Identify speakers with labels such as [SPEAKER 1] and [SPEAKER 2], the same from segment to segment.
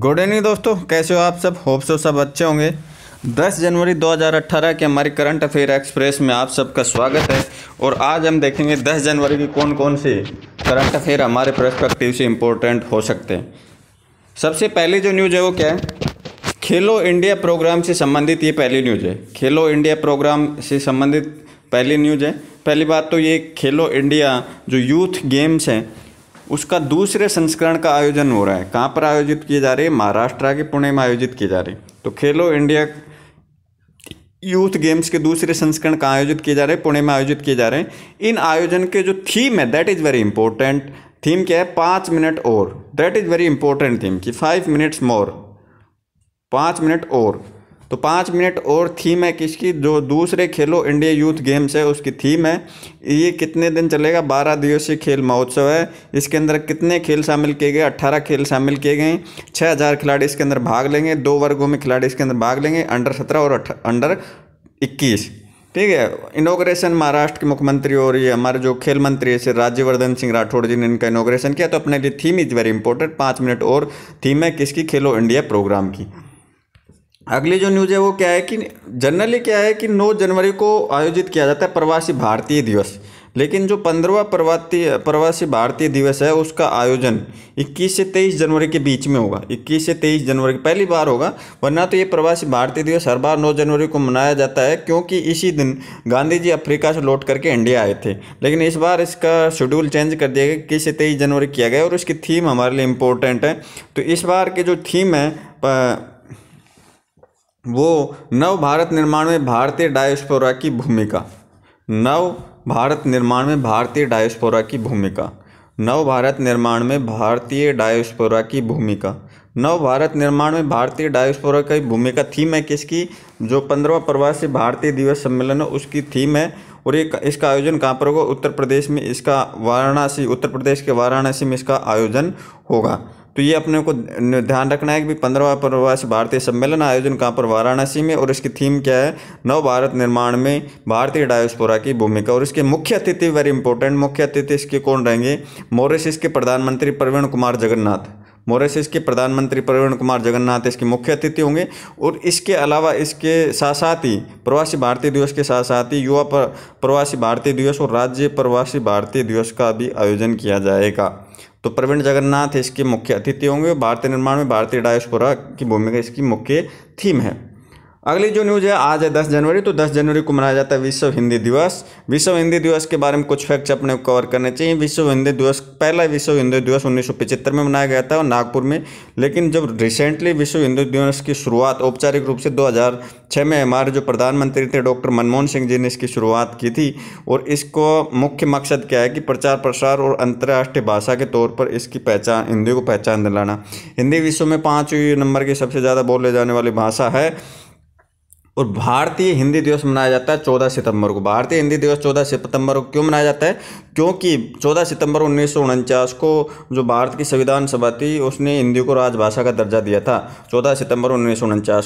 [SPEAKER 1] good evening दोस्तों कैसे हो आप सब होप सो सब अच्छे होंगे 10 जनवरी 2018 के हमारे करंट अफेयर एक्सप्रेस में आप सबका स्वागत है और आज हम देखेंगे 10 जनवरी की कौन कौन सी करंट अफेयर हमारे प्रस्पेक्टिव से इम्पोर्टेंट हो सकते हैं सबसे पहली जो न्यूज़ है वो क्या है खेलो इंडिया प्रोग्राम से संबंधित ये पहली न्यूज़ है खेलो इंडिया प्रोग्राम से संबंधित पहली न्यूज़ है पहली बात तो ये खेलो इंडिया जो यूथ गेम्स हैं उसका दूसरे संस्करण का आयोजन हो रहा है कहाँ पर आयोजित किए जा रहे हैं महाराष्ट्र के पुणे में आयोजित किए जा रहे हैं तो खेलो इंडिया यूथ गेम्स के दूसरे संस्करण का आयोजित किए जा रहे हैं पुणे में आयोजित किए जा रहे हैं इन आयोजन के जो थीम है that is very important theme क्या है पाँच मिनट और that is very important theme कि फाइव मिनट्स मोर पाँच मिनट और तो पाँच मिनट और थीम है किसकी जो दूसरे खेलो इंडिया यूथ गेम्स है उसकी थीम है ये कितने दिन चलेगा बारह दिवसीय खेल महोत्सव है इसके अंदर कितने खेल शामिल किए गए अट्ठारह खेल शामिल किए गए छः हज़ार खिलाड़ी इसके अंदर भाग लेंगे दो वर्गों में खिलाड़ी इसके अंदर भाग लेंगे अंडर सत्रह और अंडर इक्कीस ठीक है इनोग्रेशन महाराष्ट्र के मुख्यमंत्री और ये हमारे जो खेल मंत्री है राज्यवर्धन सिंह राठौड़ जी ने इनका इनोग्रेशन किया तो अपने लिए थीम इज वेरी इंपॉर्टेंट पाँच मिनट और थीम है किसकी खेलो इंडिया प्रोग्राम की अगली जो न्यूज़ है वो क्या है कि जनरली क्या है कि 9 जनवरी को आयोजित किया जाता है प्रवासी भारतीय दिवस लेकिन जो पंद्रवा प्रवासी प्रवासी भारतीय दिवस है उसका आयोजन 21 से 23 जनवरी के बीच में होगा 21 से 23 जनवरी पहली बार होगा वरना तो ये प्रवासी भारतीय दिवस हर बार 9 जनवरी को मनाया जाता है क्योंकि इसी दिन गांधी जी अफ्रीका से लौट करके इंडिया आए थे लेकिन इस बार इसका शेड्यूल चेंज कर दिया गया इक्कीस से तेईस जनवरी किया गया और इसकी थीम हमारे लिए इम्पोर्टेंट है तो इस बार की जो थीम है वो नव भारत निर्माण में भारतीय डायोस्पोरा की भूमिका नव भारत निर्माण में भारतीय डायोस्पोरा की भूमिका नव भारत निर्माण में भारतीय डायोस्पोरा की भूमिका नव भारत निर्माण में भारतीय डायोस्पोरा की भूमिका थीम है किसकी जो पंद्रवा प्रवासी भारतीय दिवस सम्मेलन है उसकी थीम है और ये इसका आयोजन कहाँ पर होगा उत्तर प्रदेश में इसका वाराणसी उत्तर प्रदेश के वाराणसी में इसका आयोजन होगा तो ये अपने को ध्यान रखना है कि पंद्रहवा प्रवासी भारतीय सम्मेलन आयोजन कहाँ पर वाराणसी में और इसकी थीम क्या है नव भारत निर्माण में भारतीय डायोस्पोरा की भूमिका और इसके मुख्य अतिथि वेरी इंपॉर्टेंट मुख्य अतिथि इसके कौन रहेंगे मॉरिशस के प्रधानमंत्री प्रवीण कुमार जगन्नाथ मॉरिशस के प्रधानमंत्री प्रवीण कुमार जगन्नाथ इसके मुख्य अतिथि होंगे और इसके अलावा इसके साथ साथ ही प्रवासी भारतीय दिवस के साथ साथ ही युवा प्रवासी भारतीय दिवस और राज्य प्रवासी भारतीय दिवस का भी आयोजन किया जाएगा तो प्रवीण जगन्नाथ इसके मुख्य अतिथि होंगे भारतीय निर्माण में भारतीय डायस्पोरा की भूमिका इसकी मुख्य थीम है अगली जो न्यूज़ है आज है 10 जनवरी तो 10 जनवरी को मनाया जाता है विश्व हिंदी दिवस विश्व हिंदी दिवस के बारे में कुछ फैक्ट्स अपने कवर करने चाहिए विश्व हिंदी दिवस पहला विश्व हिंदी दिवस उन्नीस में मनाया गया था और नागपुर में लेकिन जब रिसेंटली विश्व हिंदी दिवस की शुरुआत औपचारिक रूप से दो में हमारे जो प्रधानमंत्री थे डॉक्टर मनमोहन सिंह जी ने इसकी शुरुआत की थी और इसको मुख्य मकसद क्या है कि प्रचार प्रसार और अंतर्राष्ट्रीय भाषा के तौर पर इसकी पहचान हिंदी को पहचान दिलाना हिंदी विश्व में पाँचवीं नंबर की सबसे ज़्यादा बोले जाने वाली भाषा है और भारतीय हिंदी दिवस मनाया जाता है चौदह सितंबर को भारतीय हिंदी दिवस चौदह सितंबर को क्यों मनाया जाता है क्योंकि चौदह सितंबर उन्नीस को जो भारत की संविधान सभा थी उसने हिंदी को राजभाषा का दर्जा दिया था चौदह सितंबर उन्नीस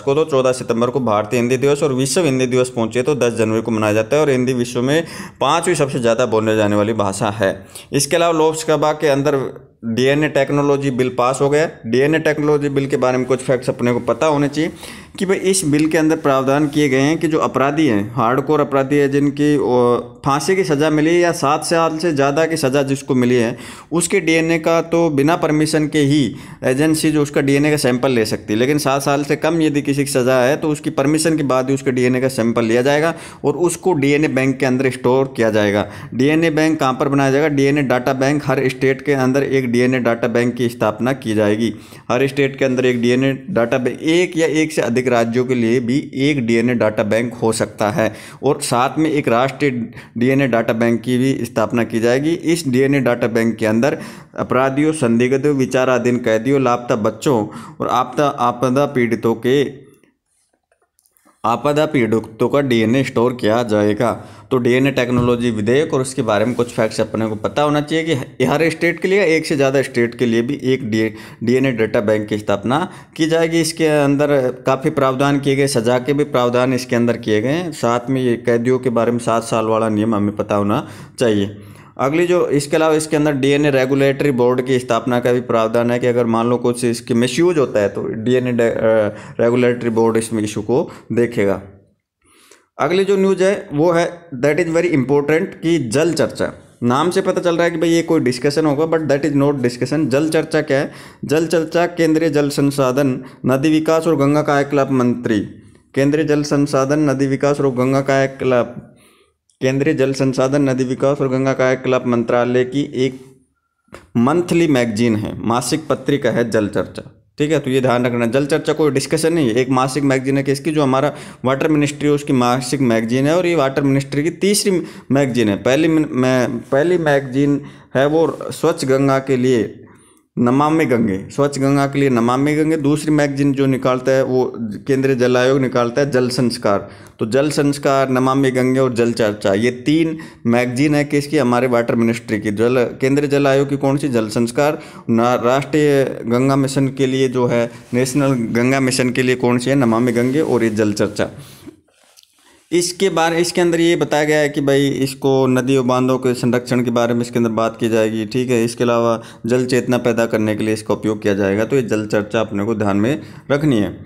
[SPEAKER 1] को तो चौदह सितंबर को भारतीय हिंदी दिवस और विश्व हिंदी दिवस पहुँचे तो दस जनवरी को मनाया जाता है और हिंदी विश्व में पाँचवीं सबसे ज़्यादा बोलने जाने वाली भाषा है इसके अलावा लोकसभा के अंदर डीएनए टेक्नोलॉजी बिल पास हो गया डीएनए टेक्नोलॉजी बिल के बारे में कुछ फैक्ट्स अपने को पता होने चाहिए कि भाई इस बिल के अंदर प्रावधान किए गए हैं कि जो अपराधी हैं हार्डकोर अपराधी है जिनकी फांसी की सज़ा मिली या सात साल से ज़्यादा की सज़ा जिसको मिली है उसके डीएनए का तो बिना परमिशन के ही एजेंसी जो उसका डीएनए का सैंपल ले सकती है लेकिन सात साल से कम यदि किसी की सज़ा है तो उसकी परमिशन के बाद ही उसके डीएनए का सैंपल लिया जाएगा और उसको डीएनए बैंक के अंदर स्टोर किया जाएगा डीएनए बैंक कहाँ पर बनाया जाएगा डीएनए डाटा बैंक हर स्टेट के अंदर एक एक डीएनए डाटा बैंक की स्थापना की जाएगी हर स्टेट के अंदर एक डीएनए डाटा बैंक एक या एक से अधिक राज्यों के लिए भी एक डीएनए डाटा बैंक हो सकता है और साथ में एक राष्ट्रीय डीएनए डाटा बैंक की भी स्थापना की जाएगी इस डीएनए डाटा बैंक के अंदर अपराधियों संदिग्धों विचाराधीन कैदियों लापता बच्चों और आपदा आपदा पीड़ितों के आपदा पीड़ितों का डीएनए स्टोर किया जाएगा तो डीएनए टेक्नोलॉजी विधेयक और उसके बारे में कुछ फैक्ट्स अपने को पता होना चाहिए कि हर स्टेट के लिए एक से ज़्यादा स्टेट के लिए भी एक डीएनए डेटा बैंक की स्थापना की जाएगी इसके अंदर काफ़ी प्रावधान किए गए सजा के भी प्रावधान इसके अंदर किए गए साथ में ये कैदियों के बारे में सात साल वाला नियम हमें पता होना चाहिए अगली जो इसके अलावा इसके अंदर डीएनए रेगुलेटरी बोर्ड की स्थापना का भी प्रावधान है कि अगर मान लो कुछ इसके मिसयूज होता है तो डीएनए रेगुलेटरी बोर्ड इस इशू को देखेगा अगली जो न्यूज़ है वो है दैट इज़ वेरी इंपॉर्टेंट कि जल चर्चा नाम से पता चल रहा है कि भाई ये कोई डिस्कशन होगा but that is not discussion जल चर्चा क्या है जल चर्चा केंद्रीय जल संसाधन नदी विकास और गंगा कायाकलाप मंत्री केंद्रीय जल संसाधन नदी विकास और गंगा कायाकलाप केंद्रीय जल संसाधन नदी विकास और गंगा कायाकलाप मंत्रालय की एक मंथली मैगजीन है मासिक पत्रिका है जल चर्चा ठीक है तो ये ध्यान रखना जल चर्चा कोई डिस्कशन नहीं है एक मासिक मैगजीन है कि इसकी जो हमारा वाटर मिनिस्ट्री है उसकी मासिक मैगजीन है और ये वाटर मिनिस्ट्री की तीसरी मैगजीन है पहली मैं पहली मैगजीन है वो स्वच्छ गंगा के लिए नमामि गंगे स्वच्छ गंगा के लिए नमामि गंगे दूसरी मैगजीन जो निकालता है वो केंद्रीय जल आयोग निकालता है जल संस्कार तो जल संस्कार नमामि गंगे और जल चर्चा ये तीन मैगजीन है किसकी हमारे वाटर मिनिस्ट्री की जल केंद्रीय जल आयोग की कौन सी जल संस्कार राष्ट्रीय गंगा मिशन के लिए जो है नेशनल गंगा मिशन के लिए कौन सी है नमामि गंगे और ये जल चर्चा इसके बारे इसके अंदर ये बताया गया है कि भाई इसको नदी और बांधों के संरक्षण के बारे में इसके अंदर बात की जाएगी ठीक है इसके अलावा जल चेतना पैदा करने के लिए इसका उपयोग किया जाएगा तो ये जल चर्चा अपने को ध्यान में रखनी है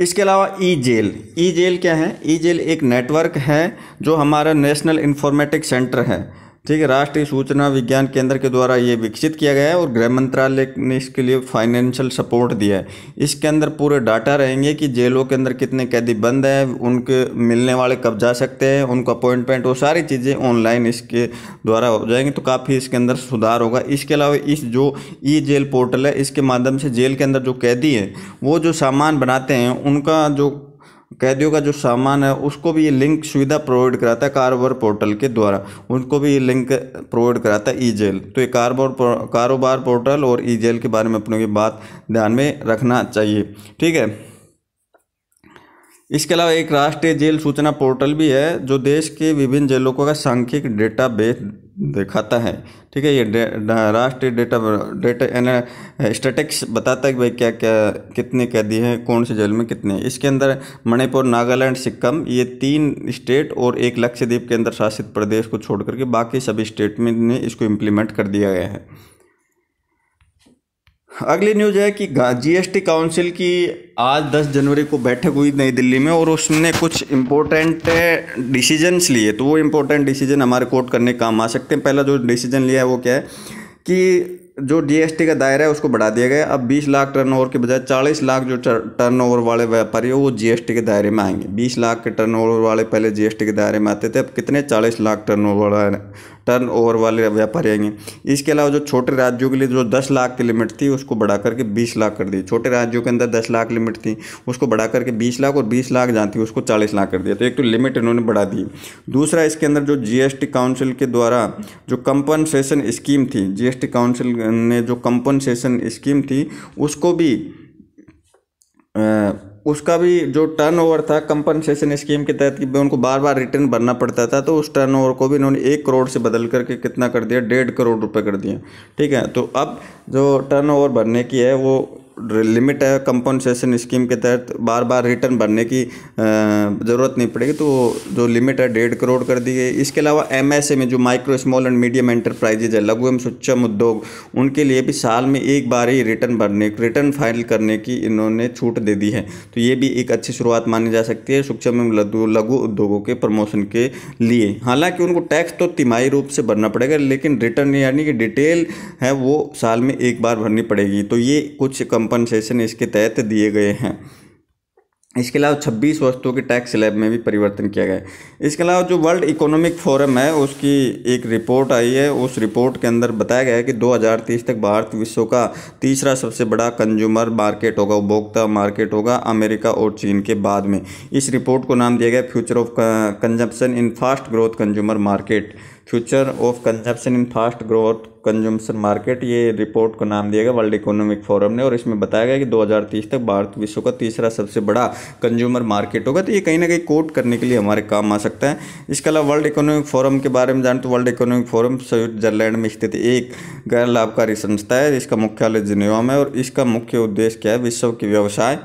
[SPEAKER 1] इसके अलावा ई जेल ई जेल क्या है ई जेल एक नेटवर्क है जो हमारा नेशनल इन्फॉर्मेटिक सेंटर है ठीक है राष्ट्रीय सूचना विज्ञान केंद्र के द्वारा ये विकसित किया गया है और गृह मंत्रालय ने इसके लिए फाइनेंशियल सपोर्ट दिया है इसके अंदर पूरे डाटा रहेंगे कि जेलों के अंदर कितने कैदी बंद हैं उनके मिलने वाले कब जा सकते हैं उनको अपॉइंटमेंट वो सारी चीज़ें ऑनलाइन इसके द्वारा हो जाएंगी तो काफ़ी इसके अंदर सुधार होगा इसके अलावा इस जो ई जेल पोर्टल है इसके माध्यम से जेल के अंदर जो कैदी हैं वो जो सामान बनाते हैं उनका जो कैदियों का जो सामान है उसको भी ये लिंक सुविधा प्रोवाइड कराता है कारोबार पोर्टल के द्वारा उनको भी ये लिंक प्रोवाइड कराता है ई जेल तो ये कारोबार कारोबार पोर्टल और ई जेल के बारे में अपने ये बात ध्यान में रखना चाहिए ठीक है इसके अलावा एक राष्ट्रीय जेल सूचना पोर्टल भी है जो देश के विभिन्न जेलों का सांख्यिक डेटा दिखाता है ठीक है ये राष्ट्रीय डेटा डेटा एन स्टेटिक्स बताता है कि भाई क्या क्या कितने कैदी हैं कौन से जेल में कितने हैं इसके अंदर मणिपुर नागालैंड सिक्किम ये तीन स्टेट और एक लक्षद्वीप के अंदर शासित प्रदेश को छोड़ करके बाकी सभी स्टेट में इसको इम्प्लीमेंट कर दिया गया है अगली न्यूज़ है कि जीएसटी काउंसिल की आज 10 जनवरी को बैठक हुई नई दिल्ली में और उसने कुछ इम्पोर्टेंट डिसीजंस eh, लिए तो वो इम्पोर्टेंट डिसीजन हमारे कोर्ट करने काम आ सकते हैं पहला जो डिसीजन लिया है वो क्या है कि जो जीएसटी का दायरा है उसको बढ़ा दिया गया अब 20 लाख टर्नओवर के बजाय 40 लाख जो टर्नओवर वाले व्यापारी वो जीएसटी के दायरे में आएंगे 20 लाख के टर्नओवर वाले पहले जीएसटी के दायरे में आते थे अब कितने 40 लाख टर्नओवर टर्न ओवर वाले व्यापारी आएंगे इसके अलावा जो छोटे राज्यों के लिए जो दस लाख की लिमिट थी उसको बढ़ा करके बीस लाख कर दी छोटे राज्यों के अंदर दस लाख लिमिट थी उसको बढ़ा करके बीस लाख और बीस लाख जहाँ थी उसको चालीस लाख कर दिया तो एक तो लिमिट इन्होंने बढ़ा दी दूसरा इसके अंदर जो जी काउंसिल के द्वारा जो कंपनसेशन स्कीम थी जी काउंसिल ने जो कंपनसेशन स्कीम थी उसको भी आ, उसका भी जो टर्नओवर था कंपनसेशन स्कीम के तहत कि उनको बार बार रिटर्न भरना पड़ता था तो उस टर्नओवर को भी इन्होंने एक करोड़ से बदल करके कितना कर दिया डेढ़ करोड़ रुपए कर दिए ठीक है तो अब जो टर्नओवर भरने की है वो लिमिट है कंपनसेशन स्कीम के तहत बार बार रिटर्न भरने की ज़रूरत नहीं पड़ेगी तो जो लिमिट है डेढ़ करोड़ कर दी गई इसके अलावा एम एस में जो micro small and medium enterprises है लघु एवं सूक्ष्म उद्योग उनके लिए भी साल में एक बार ही रिटर्न भरने रिटर्न फाइल करने की इन्होंने छूट दे दी है तो ये भी एक अच्छी शुरुआत मानी जा सकती है सूक्ष्म एवं लघु उद्योगों के प्रमोशन के लिए हालांकि उनको टैक्स तो तिमाही रूप से भरना पड़ेगा लेकिन रिटर्न यानी कि डिटेल है वो साल में एक बार भरनी पड़ेगी तो ये कुछ कम कंपनसेशन इसके तहत दिए गए हैं इसके अलावा छब्बीस वस्तुओं के टैक्स स्लैब में भी परिवर्तन किया गया है इसके अलावा जो वर्ल्ड इकोनॉमिक फोरम है उसकी एक रिपोर्ट आई है उस रिपोर्ट के अंदर बताया गया है कि 2030 तक भारत विश्व का तीसरा सबसे बड़ा कंज्यूमर मार्केट होगा उपभोक्ता मार्केट होगा अमेरिका और चीन के बाद में इस रिपोर्ट को नाम दिया गया future of consumption in fast growth consumer market future of consumption in fast growth consumption market ये रिपोर्ट को नाम दिया गया वर्ल्ड इकोनॉमिक फोरम ने और इसमें बताया गया कि 2030 तक भारत विश्व का तीसरा सबसे बड़ा कंज्यूमर मार्केट होगा तो ये कहीं ना कहीं कोट करने के लिए हमारे काम आ सकता है इसके अलावा वर्ल्ड इकोनॉमिक फोरम के बारे में जान तो वर्ल्ड इकोनॉमिक फोरम स्विट्जरलैंड में स्थित एक गैर लाभकारी संस्था है इसका मुख्यालय जिनेवा में और इसका मुख्य उद्देश्य क्या है विश्व के व्यवसाय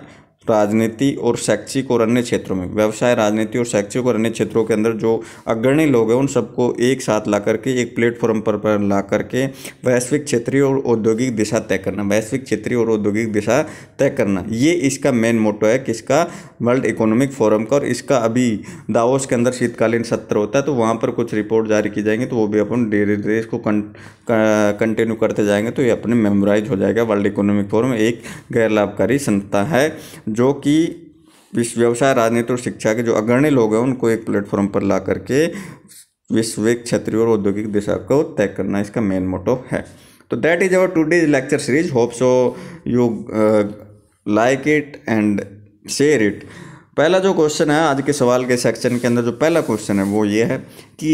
[SPEAKER 1] राजनीति और शैक्षिक और अन्य क्षेत्रों में व्यवसाय राजनीति और शैक्षिक और अन्य क्षेत्रों के अंदर जो अग्रणी लोग हैं उन सबको एक साथ ला करके एक प्लेटफॉर्म पर, पर ला करके वैश्विक क्षेत्रीय और औद्योगिक दिशा तय करना वैश्विक क्षेत्रीय और औद्योगिक दिशा तय करना ये इसका मेन मोटो है किसका वर्ल्ड इकोनॉमिक फोरम का और इसका अभी दावोस के अंदर शीतकालीन सत्र होता है तो वहाँ पर कुछ रिपोर्ट जारी की जाएंगी तो वो भी अपन धीरे धीरे इसको कंटिन्यू करते जाएंगे तो ये अपने मेमोराइज हो जाएगा वर्ल्ड इकोनॉमिक फोरम एक गैर लाभकारी संस्था है जो कि विश्व व्यवसाय राजनीति और शिक्षा के जो अग्रणी लोग हैं उनको एक प्लेटफॉर्म पर ला करके वैश्विक क्षेत्रीय और औद्योगिक दिशा को तय करना इसका मेन मोटो है तो that is our today's lecture series hope so you like it and share it पहला जो क्वेश्चन है आज के सवाल के सेक्शन के अंदर जो पहला क्वेश्चन है वो ये है कि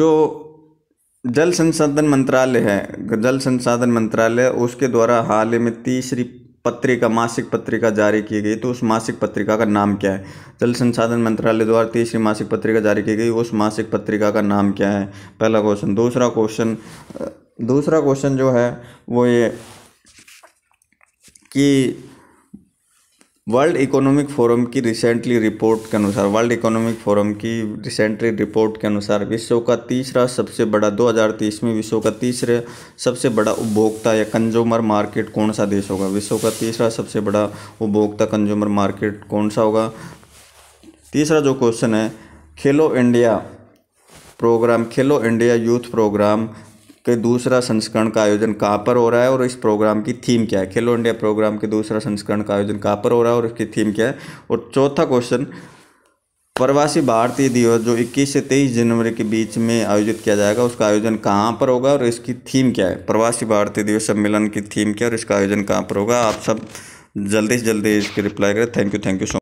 [SPEAKER 1] जो जल संसाधन मंत्रालय है जल संसाधन मंत्रालय उसके द्वारा हाल ही में तीसरी पत्रिका मासिक पत्रिका जारी की गई तो उस मासिक पत्रिका का नाम क्या है जल संसाधन मंत्रालय द्वारा तीसरी मासिक पत्रिका जारी की गई उस मासिक पत्रिका का नाम क्या है पहला क्वेश्चन दूसरा क्वेश्चन दूसरा क्वेश्चन जो है वो ये कि वर्ल्ड इकोनॉमिक फोरम की रिसेंटली रिपोर्ट के अनुसार वर्ल्ड इकोनॉमिक फोरम की रिसेंटली रिपोर्ट के अनुसार विश्व का तीसरा सबसे बड़ा 2030 में विश्व का तीसरे सबसे बड़ा उपभोक्ता या कंज्यूमर मार्केट कौन सा देश होगा विश्व का तीसरा सबसे बड़ा उपभोक्ता कंज्यूमर मार्केट कौन सा होगा तीसरा जो क्वेश्चन है खेलो इंडिया प्रोग्राम खेलो इंडिया यूथ प्रोग्राम के दूसरा संस्करण का आयोजन कहाँ पर हो रहा है और इस प्रोग्राम की थीम क्या है खेलो इंडिया प्रोग्राम के दूसरा संस्करण का आयोजन कहाँ पर हो रहा है और इसकी थीम क्या है और चौथा क्वेश्चन प्रवासी भारतीय दिवस जो 21 से 23 जनवरी के बीच में आयोजित किया जाएगा उसका आयोजन कहाँ पर होगा और इसकी थीम क्या है प्रवासी भारतीय दिवस सम्मेलन की थीम क्या है और इसका आयोजन कहाँ पर होगा आप सब जल्दी से जल्दी इसकी रिप्लाई करें thank you thank you so